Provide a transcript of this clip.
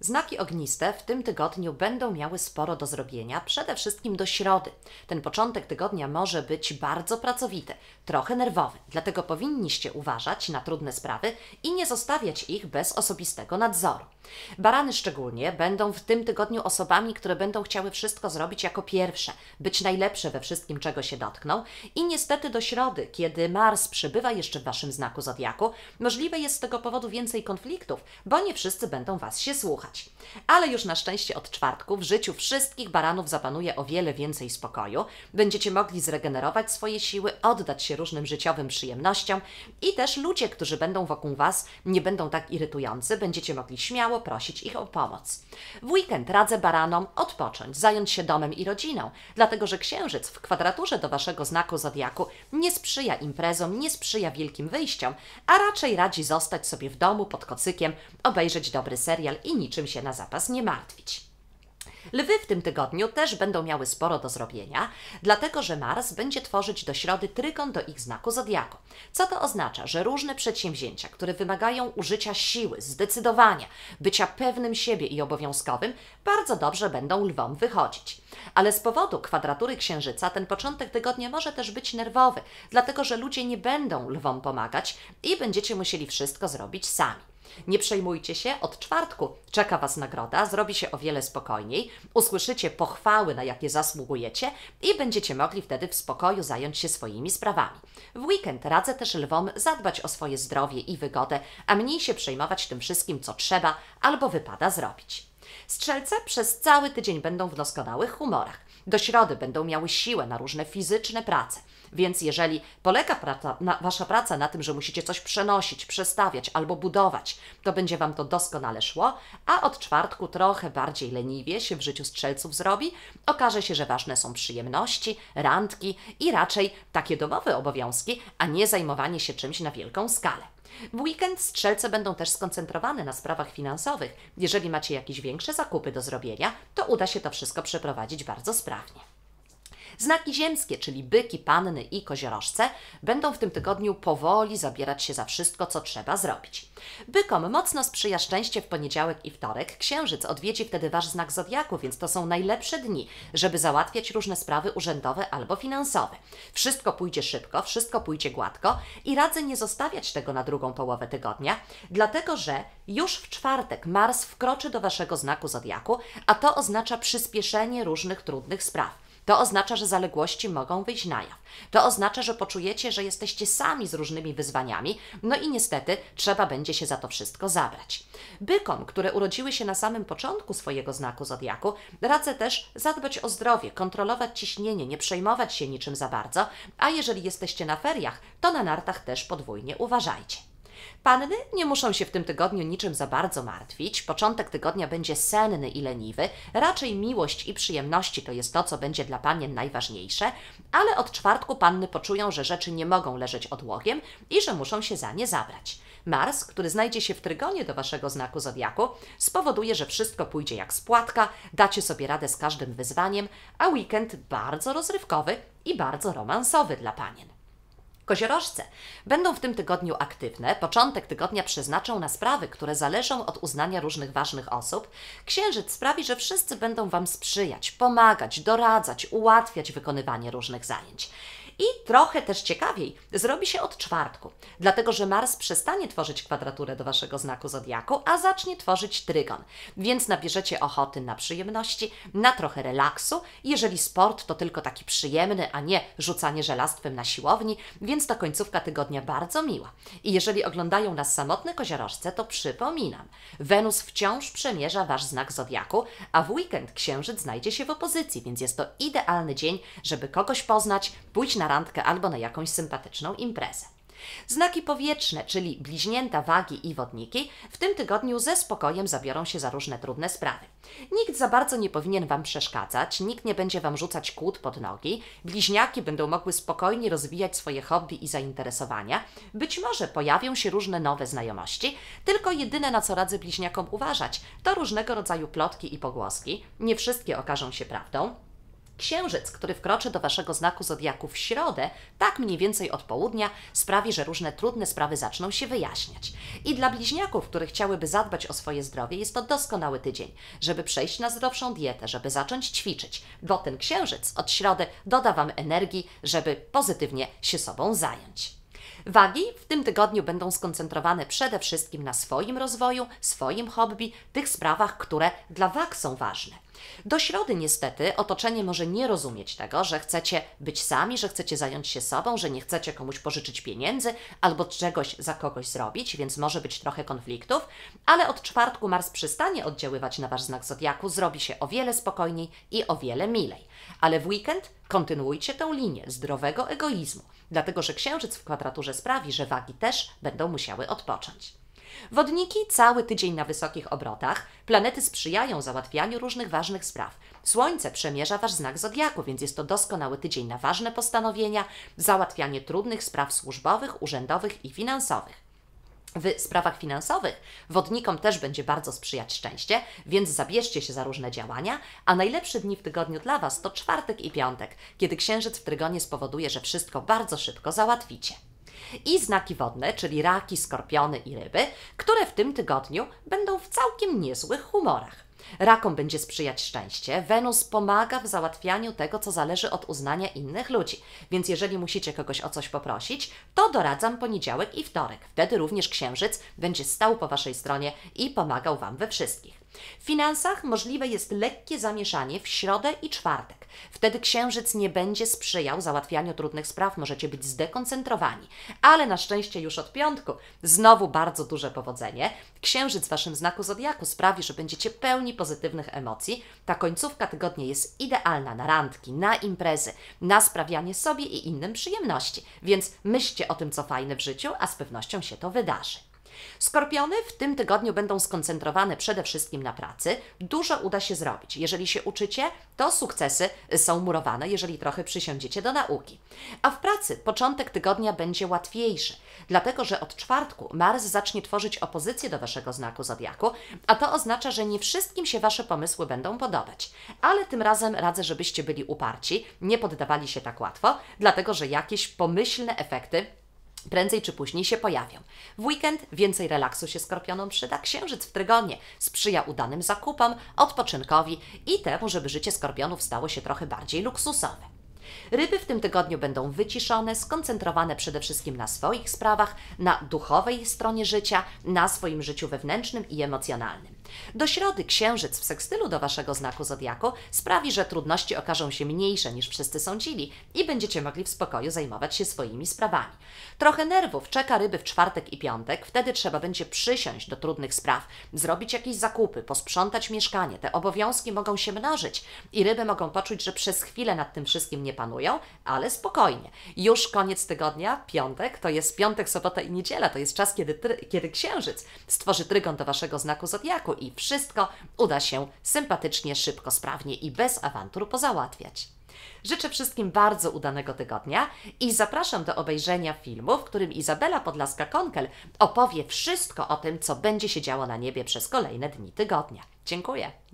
Znaki ogniste w tym tygodniu będą miały sporo do zrobienia, przede wszystkim do środy. Ten początek tygodnia może być bardzo pracowity, trochę nerwowy, dlatego powinniście uważać na trudne sprawy i nie zostawiać ich bez osobistego nadzoru. Barany szczególnie będą w tym tygodniu osobami, które będą chciały wszystko zrobić jako pierwsze, być najlepsze we wszystkim, czego się dotkną i niestety do środy, kiedy Mars przybywa jeszcze w Waszym znaku zodiaku, możliwe jest z tego powodu więcej konfliktów, bo nie wszyscy będą Was się słuchać. Ale już na szczęście od czwartku w życiu wszystkich baranów zapanuje o wiele więcej spokoju. Będziecie mogli zregenerować swoje siły, oddać się różnym życiowym przyjemnościom i też ludzie, którzy będą wokół Was, nie będą tak irytujący, będziecie mogli śmiało prosić ich o pomoc. W weekend radzę baranom odpocząć, zająć się domem i rodziną, dlatego że księżyc w kwadraturze do Waszego znaku zodiaku nie sprzyja imprezom, nie sprzyja wielkim wyjściom, a raczej radzi zostać sobie w domu pod kocykiem, obejrzeć dobry serial i niczym niczym się na zapas nie martwić. Lwy w tym tygodniu też będą miały sporo do zrobienia, dlatego że Mars będzie tworzyć do środy trygon do ich znaku zodiaku. Co to oznacza? Że różne przedsięwzięcia, które wymagają użycia siły, zdecydowania, bycia pewnym siebie i obowiązkowym, bardzo dobrze będą lwom wychodzić. Ale z powodu kwadratury księżyca ten początek tygodnia może też być nerwowy, dlatego że ludzie nie będą lwom pomagać i będziecie musieli wszystko zrobić sami. Nie przejmujcie się, od czwartku czeka Was nagroda, zrobi się o wiele spokojniej, usłyszycie pochwały, na jakie zasługujecie i będziecie mogli wtedy w spokoju zająć się swoimi sprawami. W weekend radzę też lwom zadbać o swoje zdrowie i wygodę, a mniej się przejmować tym wszystkim, co trzeba albo wypada zrobić. Strzelce przez cały tydzień będą w doskonałych humorach. Do środy będą miały siłę na różne fizyczne prace. Więc jeżeli polega praca, na, Wasza praca na tym, że musicie coś przenosić, przestawiać albo budować, to będzie Wam to doskonale szło, a od czwartku trochę bardziej leniwie się w życiu strzelców zrobi, okaże się, że ważne są przyjemności, randki i raczej takie domowe obowiązki, a nie zajmowanie się czymś na wielką skalę. W weekend strzelce będą też skoncentrowane na sprawach finansowych. Jeżeli macie jakieś większe zakupy do zrobienia, to uda się to wszystko przeprowadzić bardzo sprawnie. Znaki ziemskie, czyli byki, panny i koziorożce, będą w tym tygodniu powoli zabierać się za wszystko, co trzeba zrobić. Bykom mocno sprzyja szczęście w poniedziałek i wtorek. Księżyc odwiedzi wtedy Wasz znak zodiaku, więc to są najlepsze dni, żeby załatwiać różne sprawy urzędowe albo finansowe. Wszystko pójdzie szybko, wszystko pójdzie gładko i radzę nie zostawiać tego na drugą połowę tygodnia, dlatego że już w czwartek Mars wkroczy do Waszego znaku zodiaku, a to oznacza przyspieszenie różnych trudnych spraw. To oznacza, że zaległości mogą wyjść na jaw. To oznacza, że poczujecie, że jesteście sami z różnymi wyzwaniami, no i niestety trzeba będzie się za to wszystko zabrać. Bykom, które urodziły się na samym początku swojego znaku zodiaku, radzę też zadbać o zdrowie, kontrolować ciśnienie, nie przejmować się niczym za bardzo, a jeżeli jesteście na feriach, to na nartach też podwójnie uważajcie. Panny nie muszą się w tym tygodniu niczym za bardzo martwić. Początek tygodnia będzie senny i leniwy. Raczej miłość i przyjemności to jest to, co będzie dla panien najważniejsze, ale od czwartku panny poczują, że rzeczy nie mogą leżeć odłogiem i że muszą się za nie zabrać. Mars, który znajdzie się w trygonie do waszego znaku zodiaku, spowoduje, że wszystko pójdzie jak z płatka, dacie sobie radę z każdym wyzwaniem, a weekend bardzo rozrywkowy i bardzo romansowy dla panien. Koziorożce będą w tym tygodniu aktywne. Początek tygodnia przeznaczą na sprawy, które zależą od uznania różnych ważnych osób. Księżyc sprawi, że wszyscy będą Wam sprzyjać, pomagać, doradzać, ułatwiać wykonywanie różnych zajęć. I trochę też ciekawiej zrobi się od czwartku, dlatego że Mars przestanie tworzyć kwadraturę do Waszego znaku zodiaku, a zacznie tworzyć trygon. Więc nabierzecie ochoty na przyjemności, na trochę relaksu. Jeżeli sport to tylko taki przyjemny, a nie rzucanie żelastwem na siłowni, więc ta końcówka tygodnia bardzo miła. I jeżeli oglądają nas samotne koziorożce, to przypominam, Wenus wciąż przemierza Wasz znak zodiaku, a w weekend księżyc znajdzie się w opozycji, więc jest to idealny dzień, żeby kogoś poznać, pójść na randkę albo na jakąś sympatyczną imprezę. Znaki powietrzne, czyli bliźnięta wagi i wodniki, w tym tygodniu ze spokojem zabiorą się za różne trudne sprawy. Nikt za bardzo nie powinien Wam przeszkadzać, nikt nie będzie Wam rzucać kłód pod nogi, bliźniaki będą mogły spokojnie rozwijać swoje hobby i zainteresowania, być może pojawią się różne nowe znajomości, tylko jedyne na co radzę bliźniakom uważać, to różnego rodzaju plotki i pogłoski, nie wszystkie okażą się prawdą, Księżyc, który wkroczy do Waszego znaku zodiaku w środę, tak mniej więcej od południa, sprawi, że różne trudne sprawy zaczną się wyjaśniać. I dla bliźniaków, które chciałyby zadbać o swoje zdrowie, jest to doskonały tydzień, żeby przejść na zdrowszą dietę, żeby zacząć ćwiczyć, bo ten Księżyc od środy doda Wam energii, żeby pozytywnie się sobą zająć. Wagi w tym tygodniu będą skoncentrowane przede wszystkim na swoim rozwoju, swoim hobby, tych sprawach, które dla Wag są ważne. Do środy niestety otoczenie może nie rozumieć tego, że chcecie być sami, że chcecie zająć się sobą, że nie chcecie komuś pożyczyć pieniędzy albo czegoś za kogoś zrobić, więc może być trochę konfliktów, ale od czwartku Mars przestanie oddziaływać na Wasz znak zodiaku, zrobi się o wiele spokojniej i o wiele milej. Ale w weekend kontynuujcie tę linię zdrowego egoizmu, dlatego że księżyc w kwadraturze sprawi, że wagi też będą musiały odpocząć. Wodniki cały tydzień na wysokich obrotach, planety sprzyjają załatwianiu różnych ważnych spraw. Słońce przemierza wasz znak zodiaku, więc jest to doskonały tydzień na ważne postanowienia, załatwianie trudnych spraw służbowych, urzędowych i finansowych w sprawach finansowych. Wodnikom też będzie bardzo sprzyjać szczęście, więc zabierzcie się za różne działania, a najlepsze dni w tygodniu dla Was to czwartek i piątek, kiedy księżyc w trygonie spowoduje, że wszystko bardzo szybko załatwicie. I znaki wodne, czyli raki, skorpiony i ryby, które w tym tygodniu będą w całkiem niezłych humorach. Rakom będzie sprzyjać szczęście. Wenus pomaga w załatwianiu tego, co zależy od uznania innych ludzi. Więc jeżeli musicie kogoś o coś poprosić, to doradzam poniedziałek i wtorek. Wtedy również księżyc będzie stał po waszej stronie i pomagał wam we wszystkich. W finansach możliwe jest lekkie zamieszanie w środę i czwartek. Wtedy księżyc nie będzie sprzyjał załatwianiu trudnych spraw, możecie być zdekoncentrowani. Ale na szczęście już od piątku znowu bardzo duże powodzenie. Księżyc w waszym znaku zodiaku sprawi, że będziecie pełni pozytywnych emocji. Ta końcówka tygodnia jest idealna na randki, na imprezy, na sprawianie sobie i innym przyjemności. Więc myślcie o tym, co fajne w życiu, a z pewnością się to wydarzy. Skorpiony w tym tygodniu będą skoncentrowane przede wszystkim na pracy. Dużo uda się zrobić. Jeżeli się uczycie, to sukcesy są murowane, jeżeli trochę przysiądziecie do nauki. A w pracy początek tygodnia będzie łatwiejszy, dlatego że od czwartku Mars zacznie tworzyć opozycję do waszego znaku zodiaku, a to oznacza, że nie wszystkim się wasze pomysły będą podobać. Ale tym razem radzę, żebyście byli uparci, nie poddawali się tak łatwo, dlatego że jakieś pomyślne efekty prędzej czy później się pojawią. W weekend więcej relaksu się skorpionom przyda, księżyc w trygonie sprzyja udanym zakupom, odpoczynkowi i temu, żeby życie skorpionów stało się trochę bardziej luksusowe. Ryby w tym tygodniu będą wyciszone, skoncentrowane przede wszystkim na swoich sprawach, na duchowej stronie życia, na swoim życiu wewnętrznym i emocjonalnym. Do środy księżyc w sekstylu do waszego znaku zodiaku sprawi, że trudności okażą się mniejsze niż wszyscy sądzili i będziecie mogli w spokoju zajmować się swoimi sprawami. Trochę nerwów czeka ryby w czwartek i piątek, wtedy trzeba będzie przysiąść do trudnych spraw, zrobić jakieś zakupy, posprzątać mieszkanie. Te obowiązki mogą się mnożyć i ryby mogą poczuć, że przez chwilę nad tym wszystkim nie panują, ale spokojnie. Już koniec tygodnia, piątek, to jest piątek, sobota i niedziela, to jest czas, kiedy, kiedy księżyc stworzy trygon do waszego znaku zodiaku i wszystko uda się sympatycznie, szybko, sprawnie i bez awantur pozałatwiać. Życzę wszystkim bardzo udanego tygodnia i zapraszam do obejrzenia filmu, w którym Izabela Podlaska-Konkel opowie wszystko o tym, co będzie się działo na niebie przez kolejne dni tygodnia. Dziękuję.